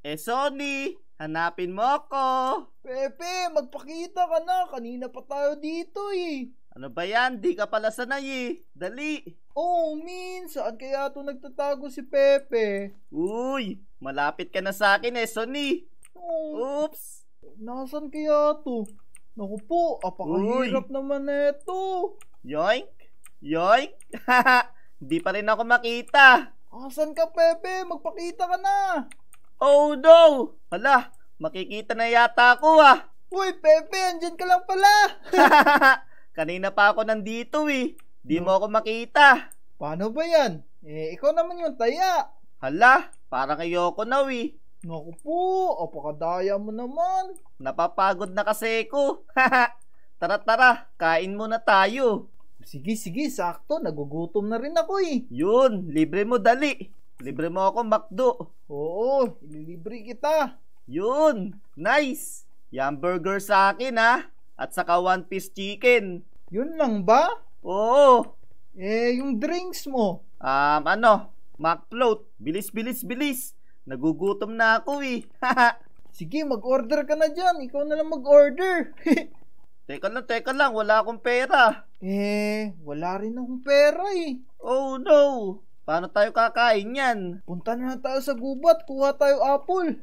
Eh, Sony, hanapin mo ako. Pepe, magpakita ka na. Kanina pa tayo dito eh. Ano ba yan? Di ka pala sanay eh. Dali. Oh, Min, saan kaya to nagtatago si Pepe? Uy, malapit ka na sa akin eh, Sony. Oh. Oops. Nasaan kaya to? Naku po, apakahirap Uy. naman neto. Yoink! Yoink! Di pa rin ako makita. Asan ka, Pepe? Magpakita ka na. Oh no! Ala, makikita na yata ako ah. Uy, Pepe, andyan ka lang pala. Kanina pa ako nandito eh. Di mo ako makita. Paano ba yan? Eh, ikaw naman yung taya. Hala, parang ayoko na eh. Naku po, apakadaya mo naman. Napapagod na kasi ako. tara tara, kain muna tayo. Sige sige, sakto. Nagugutom na rin ako eh. Yun, libre mo dali. Libre mo ako, McDo. Oo, ililibre kita. Yun, nice. Yan burger sa akin ha. At saka one piece chicken. Yun lang ba? Oo. Eh, yung drinks mo. Um, ano? Macfloat. Bilis, bilis, bilis. Nagugutom na ako eh. Sige, mag-order ka na dyan. Ikaw na lang mag-order. teka lang, teka lang. Wala akong pera. Eh, wala rin akong pera eh. Oh no. Paano tayo kakain yan? Punta na tayo sa gubat, kuha tayo apple.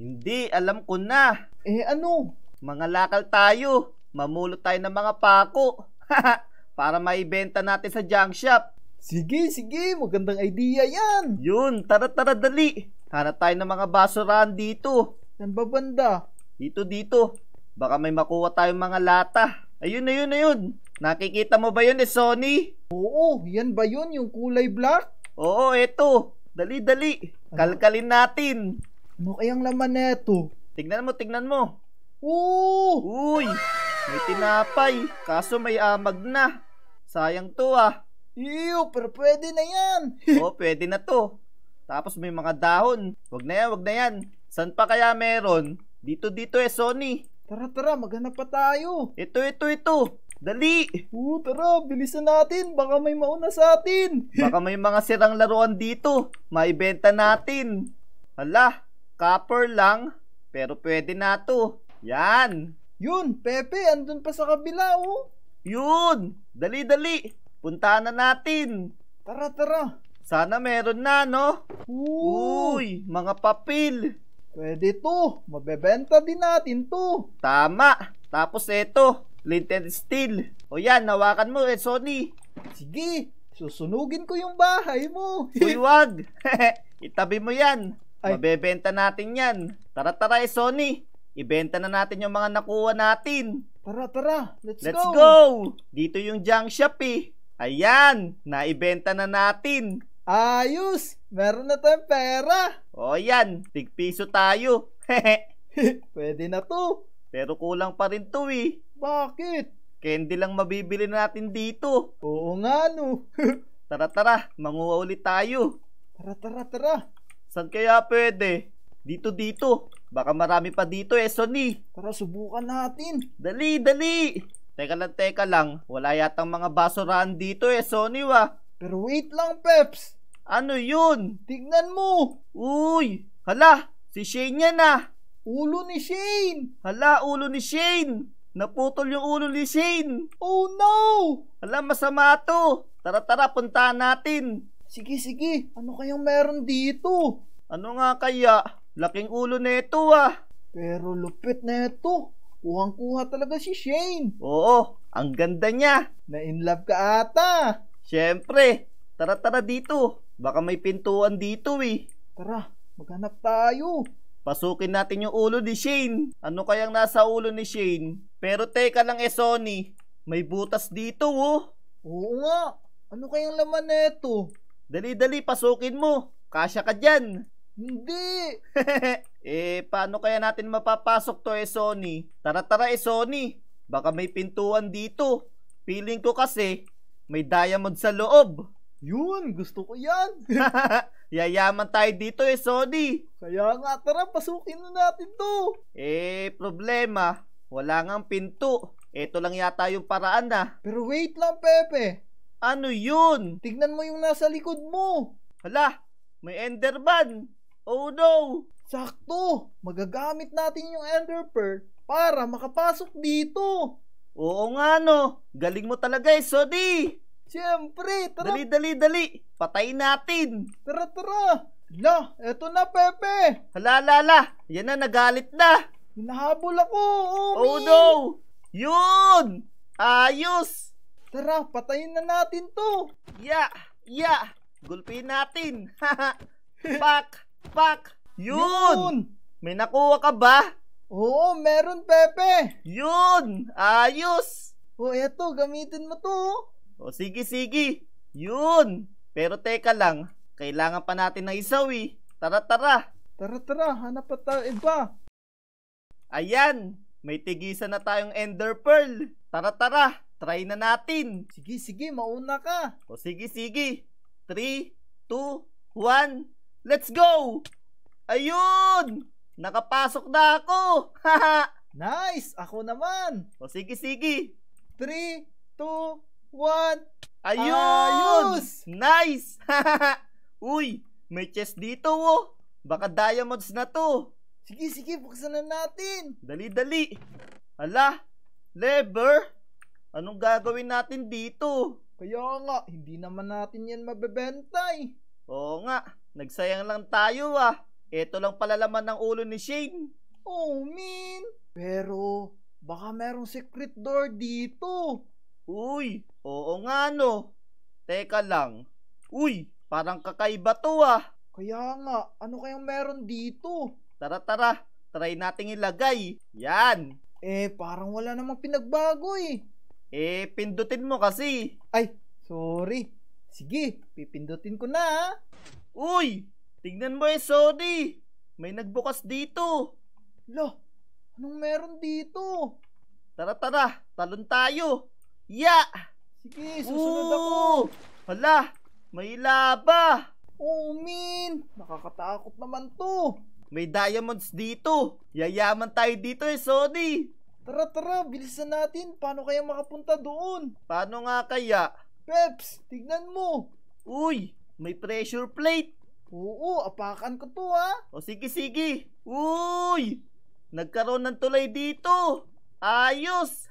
Hindi, alam ko na. Eh ano? Mga lakal tayo. Mamulot tayo ng mga pako. Para maibenta natin sa junk shop. Sige, sige. Magandang idea yan. Yun, tara tara dali. Hanap tayo ng mga basurahan dito. Yan ba banda? Dito, dito. Baka may makuha tayong mga lata. Ayun, ayun, ayun. Nakikita mo ba yun ni Sony? Oo, yan ba yun? Yung kulay black? Oo, eto. Dali, dali. Ano? Kalkalin natin. Ano kayang laman neto? Tignan mo, tignan mo. Oo! Uy! May tinapay. Kaso may amag na. Sayang to ah. Ew, pero pwede na yan. Oo, pwede na to. Tapos may mga dahon. Wag na yan, wag na yan. San pa kaya meron? Dito, dito eh, Sony. Tara, tara, maghanap pa tayo. Ito, ito, ito. Dali! Oo, tara, bilisan natin. Baka may mauna sa atin. Baka may mga sirang laruan dito. Maibenta natin. Hala, copper lang. Pero pwede na to. Yan. Yun, Pepe, andun pa sa kabila, oh. Yun, dali-dali. Punta na natin. Tara, tara. Sana meron na, no? Uy, mga papel. Pwede to. Mabebenta din natin to. Tama. Tapos eto, Linted steel. O yan, nawakan mo eh, Sony. Sige, susunugin ko yung bahay mo. Uy, wag. Itabi mo yan. Ay. Mabebenta natin yan. Tara, tara eh, Sony. Ibenta na natin yung mga nakuha natin. Tara, tara. Let's, Let's go. go. Dito yung junk shop eh. Ayan, naibenta na natin. Ayos! Meron na tayong pera! O yan, tigpiso tayo. Pwede na to. Pero kulang pa rin to eh. Bakit? Candy lang mabibili natin dito. Oo nga no. tara tara, manguha ulit tayo. Tara tara tara. Saan kaya pwede? Dito dito. Baka marami pa dito eh, Sonny. Tara subukan natin. Dali, dali. Teka lang, teka lang. Wala yatang mga basurahan dito eh, Sonny wa. Pero wait lang, Peps. Ano yun? Tignan mo. Uy, hala, si Shane yan ah. Ulo ni Shane. Hala, ulo ni Shane. Naputol yung ulo ni Shane. Oh no! Alam, masama to. Tara tara, puntahan natin. Sige, sige. Ano kayang meron dito? Ano nga kaya? Laking ulo nito ah. Pero lupit nito. Kuhang-kuha talaga si Shane. Oo, ang ganda niya. Na-in love ka ata. Siyempre. Tara tara dito. Baka may pintuan dito eh. Tara, maghanap tayo. Pasukin natin yung ulo ni Shane. Ano kayang nasa ulo ni Shane? Pero teka lang eh, Sony. May butas dito, oh. Oo nga. Ano kayang laman na ito? Dali-dali, pasukin mo. Kasya ka dyan. Hindi. eh, paano kaya natin mapapasok to eh, Sony? Tara-tara eh, Sony. Baka may pintuan dito. Feeling ko kasi, may diamond sa loob. Yun, gusto ko yan. Yayaman tayo dito eh, Sony. Kaya nga, tara, pasukin na natin to. Eh, problema. Wala ngang pinto. Ito lang yata yung paraan na. Ah. Pero wait lang, Pepe. Ano yun? Tignan mo yung nasa likod mo. Hala, may Enderman. Oh no! Sakto! Magagamit natin yung Ender Pearl para makapasok dito. Oo nga no. Galing mo talaga eh, Sony. Siyempre, tara. Dali, dali, dali. Patayin natin. Tara, tara. La, eto na, Pepe. Hala, la, la. Yan na, nagalit na. Hinahabol ako, Omi. Oh no. Yun. Ayos. Tara, patayin na natin to. Yeah, yeah. Gulpin natin. pak, pak. Yun. Yun. May nakuha ka ba? Oo, meron, Pepe. Yun. Ayos. O, oh, eto, gamitin mo to. Oh. O sige, sige. Yun. Pero teka lang. Kailangan pa natin ng isawi. eh. Tara, tara. Tara, tara. Hanap pa tayo iba. Ayan. May tigisan na tayong Ender Pearl. Tara, tara. Try na natin. Sige, sige. Mauna ka. O sige, sige. 3, 2, 1. Let's go! Ayun! Nakapasok na ako! Haha! nice! Ako naman! O sige, sige. 3, 2, What? Ayun! Ayos! Nice! Uy, may chest dito oh. Baka diamonds na to. Sige, sige, buksan na natin. Dali, dali. Ala, lever? Anong gagawin natin dito? Kaya nga, hindi naman natin yan mabebentay. Eh. Oo nga, nagsayang lang tayo ah. Ito lang pala laman ng ulo ni Shane. Oh, man. Pero, baka merong secret door dito. Uy, oo nga no. Teka lang. Uy, parang kakaiba to ah. Kaya nga, ano kayang meron dito? Tara tara, try nating ilagay. Yan. Eh, parang wala namang pinagbago eh. Eh, pindutin mo kasi. Ay, sorry. Sige, pipindutin ko na ah. Uy, tignan mo eh, sorry. May nagbukas dito. Lo, anong meron dito? Tara tara, talon tayo. Ya! Sige, susunod Oo. ako. Hala, may laba. Oh, min. Nakakatakot naman to. May diamonds dito. Yayaman tayo dito eh, Sony. Tara, tara. Bilisan natin. Paano kaya makapunta doon? Paano nga kaya? Peps, tignan mo. Uy, may pressure plate. Oo, apakan ko to ha. O sige, sige. Uy! Nagkaroon ng tulay dito. Ayos!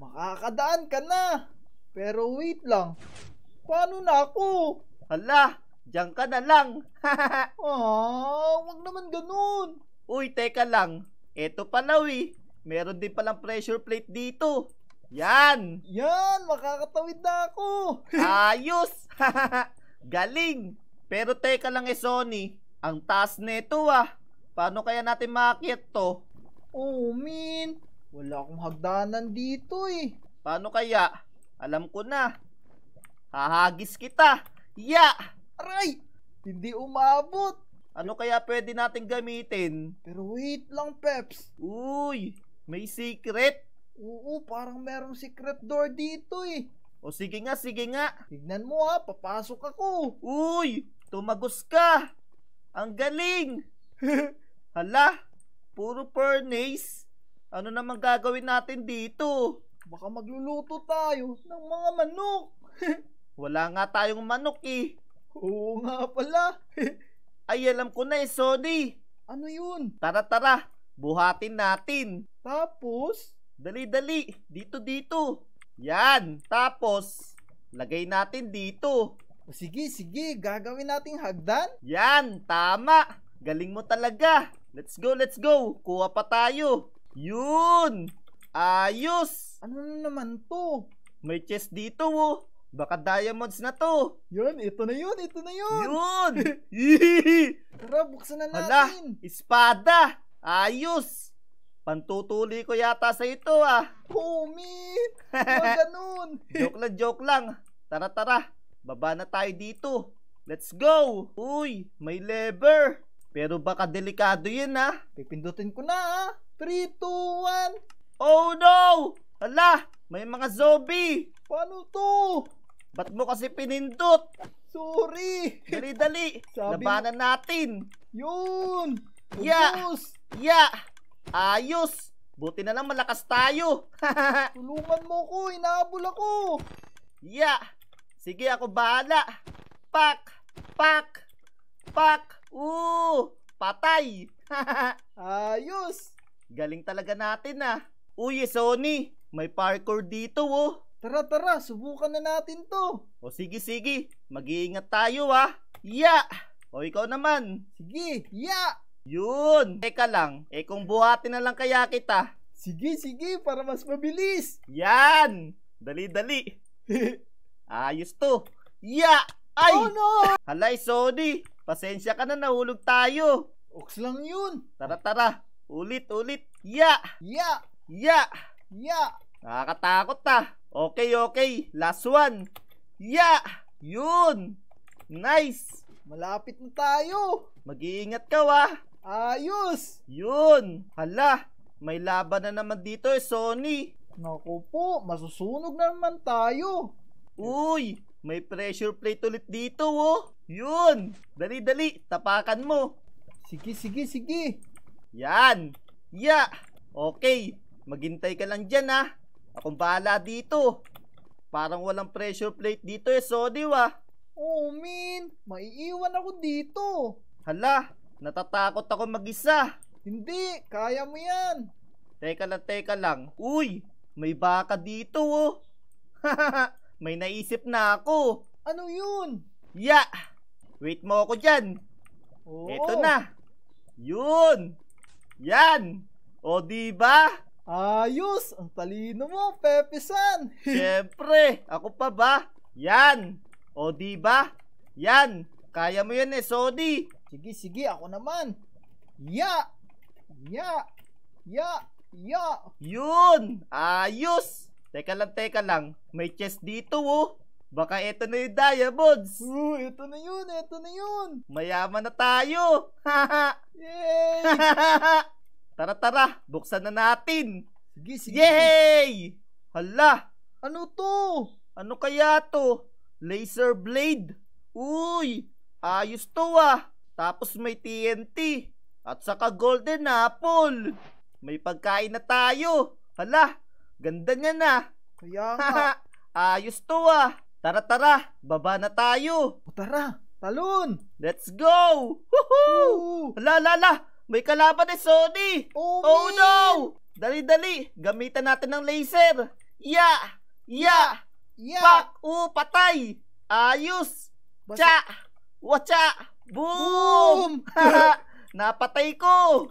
Makakadaan ka na! Pero wait lang, paano na ako? Hala, diyan ka na lang. oh, wag naman ganun. Uy, teka lang. Eto palaw eh. Meron din palang pressure plate dito. Yan! Yan! Makakatawid na ako! Ayos! Galing! Pero teka lang eh, Sonny, Ang taas nito ah. Paano kaya natin makakit to? Oh, min, wala akong hagdanan dito eh. Paano kaya? Alam ko na. Hahagis kita. Ya! Aray! Hindi umabot. Ano kaya pwede nating gamitin? Pero wait lang, Peps. Uy, may secret. Oo, parang merong secret door dito eh. O sige nga, sige nga. Tignan mo ha, ah. papasok ako. Uy, tumagos ka. Ang galing. Hala, puro furnace. Ano naman gagawin natin dito? Baka magluluto tayo ng mga manok. Wala nga tayong manok eh. Oo nga pala. Ay, alam ko na eh, Sodi. Ano yun? Tara, tara. Buhatin natin. Tapos? Dali, dali. Dito, dito. Yan. Tapos, lagay natin dito. sige, sige. Gagawin nating hagdan. Yan. Tama. Galing mo talaga. Let's go, let's go. Kuha pa tayo. Yun! Ayos! Ano naman to? May chest dito oh. Baka diamonds na to. Yun, ito na yun, ito na yun. Yun! Tara, buksan na natin. Hala, espada. Ayos. Pantutuli ko yata sa ito ah. Oh, man. ganun? joke lang, joke lang. Tara, tara. Baba na tayo dito. Let's go. Uy, may lever. Pero baka delikado yan ha. Ah. Pipindutin ko na ha. 3, 2, 1. Oh no! Hala! May mga zombie! Paano to? Ba't mo kasi pinindot? Sorry! Dali-dali! Labanan natin! Yun! Ayos! Yeah. Ya! Yeah. Ayos! Buti na lang malakas tayo! Tulungan mo ko! Inaabol ako! Ya! Yeah. Sige, ako bahala! Pak! Pak! Pak! Oo! Patay! Ayos! Galing talaga natin ah. Uy, Sony! May parkour dito oh! Tara, tara! Subukan na natin to! O sige, sige! Mag-iingat tayo ah! Ya! Yeah. O ikaw naman! Sige! Ya! Yeah. Yun! Teka lang, eh kung buhatin na lang kaya kita. Sige, sige, para mas mabilis. Yan! Dali-dali. Ayos to. Ya! Yeah. Ay! Oh no! Halay, Sony! Pasensya ka na, nahulog tayo. Oks lang yun. Tara, tara. Ulit, ulit. Ya! Yeah. Ya! Ya! Yeah. Ya! Nakakatakot ah. Okay, okay. Last one. Ya! Yun! Nice! Malapit na tayo. Mag-iingat ka wa. Ah. Ayos! Yun! Hala! May laban na naman dito eh, Sony. Naku po, masusunog na naman tayo. Uy! May pressure plate ulit dito, oh. Yun. Dali-dali. Tapakan mo. Sige, sige, sige. Yan. Ya. Yeah. Okay. Maghintay ka lang dyan, ha. Ah. Akong bahala dito. Parang walang pressure plate dito, eh, So, di ba? Oh, min. Maiiwan ako dito. Hala. Natatakot ako mag-isa. Hindi. Kaya mo yan. Teka lang, teka lang. Uy. May baka dito, oh. Hahaha. May naisip na ako. Ano yun? Ya! Yeah. Wait mo ako dyan. Oo. Eto na. Yun! Yan! O diba? Ayos! Ang talino mo, Pepe-san! Siyempre! Ako pa ba? Yan! O diba? Yan! Kaya mo yan eh, Sodi! Sige, sige. Ako naman. Ya! Ya! Ya! Ya! Yun! Ayos! Teka lang, teka lang. May chest dito, oh. Baka ito na yung diamonds. Oo, ito na yun, ito na yun. Mayaman na tayo. Haha. Yay! tara, tara. Buksan na natin. Sige, sige. Yay! Hala. Ano to? Ano kaya to? Laser blade. Uy, ayos to ah. Tapos may TNT. At saka golden apple. May pagkain na tayo. Hala, Ganda niya na. Kaya nga. Ayos to ah. Tara tara, baba na tayo. O tara, talon. Let's go. Woohoo! Ala, ala, May kalaban ni Sony. Oh, oh no. Dali, dali. Gamitan natin ng laser. Ya! Ya! Ya! Pak! O, patay! Ayos! Basta... Cha! Wacha! Boom! Boom! Napatay ko!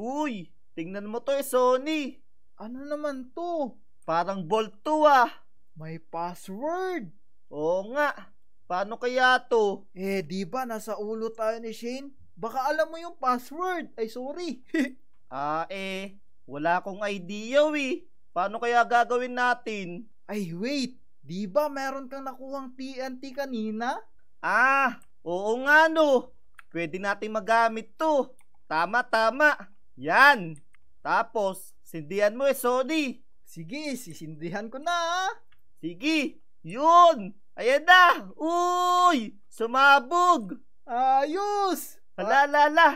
Uy! Tingnan mo to eh, Sony! Ano naman to? Parang Vault to ah. May password. Oo nga. Paano kaya to? Eh, di ba nasa ulo tayo ni Shane? Baka alam mo yung password. Ay, sorry. ah, eh. Wala akong idea, we. Eh. Paano kaya gagawin natin? Ay, wait. Di ba meron kang nakuhang TNT kanina? Ah, oo nga no. Pwede natin magamit to. Tama, tama. Yan. Tapos, Sindihan mo eh, Sony. Sige, sisindihan ko na. Sige, yun. Ayan na. Uy, sumabog. Ayos. Ala, ala, ah. ala.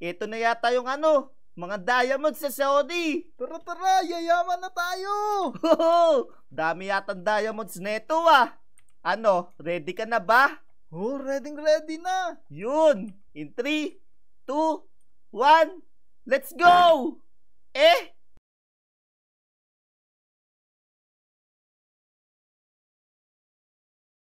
Ito na yata yung ano, mga diamonds sa Saudi. Tara, tara, yayaman na tayo. Hoho, dami yata diamonds neto ah. Ano, ready ka na ba? Oh, ready, ready na. Yun, in 3, 2, 1, let's go! Eh,